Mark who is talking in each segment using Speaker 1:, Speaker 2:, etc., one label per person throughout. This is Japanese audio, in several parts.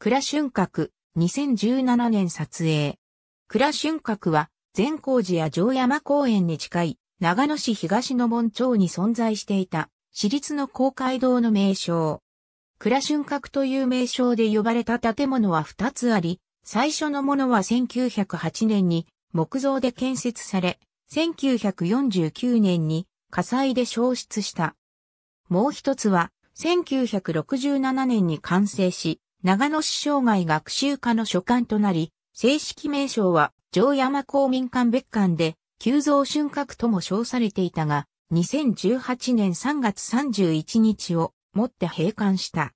Speaker 1: 倉春閣、2017年撮影。倉春閣は、善光寺や城山公園に近い、長野市東の門町に存在していた、私立の公会堂の名称。倉春閣という名称で呼ばれた建物は2つあり、最初のものは1908年に木造で建設され、1949年に火災で焼失した。もう一つは1967年に完成し、長野市生涯学習課の所管となり、正式名称は城山公民館別館で、急増春閣とも称されていたが、2018年3月31日をもって閉館した。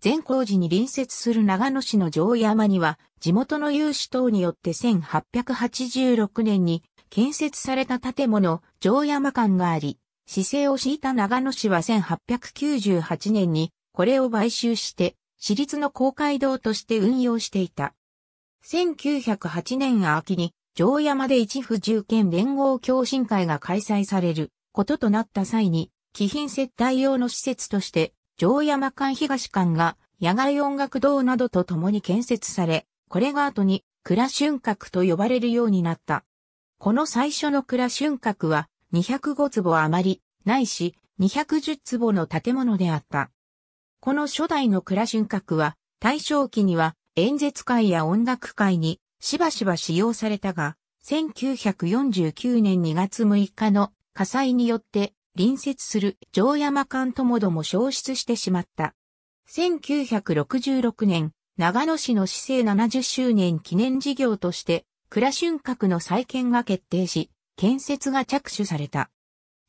Speaker 1: 善光寺に隣接する長野市の城山には、地元の有志等によって1886年に建設された建物、城山館があり、市政を敷いた長野市は1898年にこれを買収して私立の公会堂として運用していた。1908年秋に、城山で一府十県連合共進会が開催されることとなった際に、貴賓接待用の施設として、城山館東館が野外音楽堂などと共に建設され、これが後に蔵春閣と呼ばれるようになった。この最初の蔵春閣は205坪余り、ないし210坪の建物であった。この初代の倉春閣は、大正期には演説会や音楽会にしばしば使用されたが、1949年2月6日の火災によって隣接する城山館ともども消失してしまった。1966年、長野市の市政70周年記念事業として、倉春閣の再建が決定し、建設が着手された。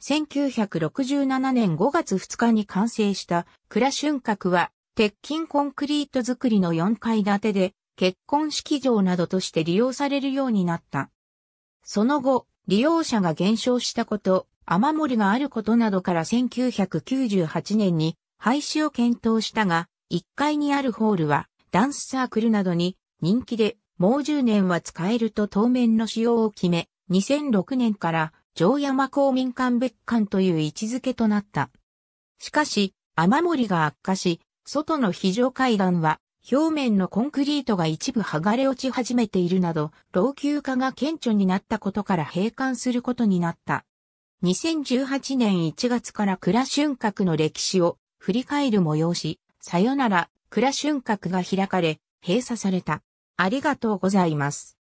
Speaker 1: 1967年5月2日に完成した倉春閣は、鉄筋コンクリート造りの4階建てで、結婚式場などとして利用されるようになった。その後、利用者が減少したこと、雨漏りがあることなどから1998年に廃止を検討したが、1階にあるホールはダンスサークルなどに人気で、もう10年は使えると当面の使用を決め、2006年から城山公民館別館という位置づけとなった。しかし、雨漏りが悪化し、外の非常階段は表面のコンクリートが一部剥がれ落ち始めているなど、老朽化が顕著になったことから閉館することになった。2018年1月から倉春閣の歴史を振り返る催し、さよなら倉春閣が開かれ、閉鎖された。ありがとうございます。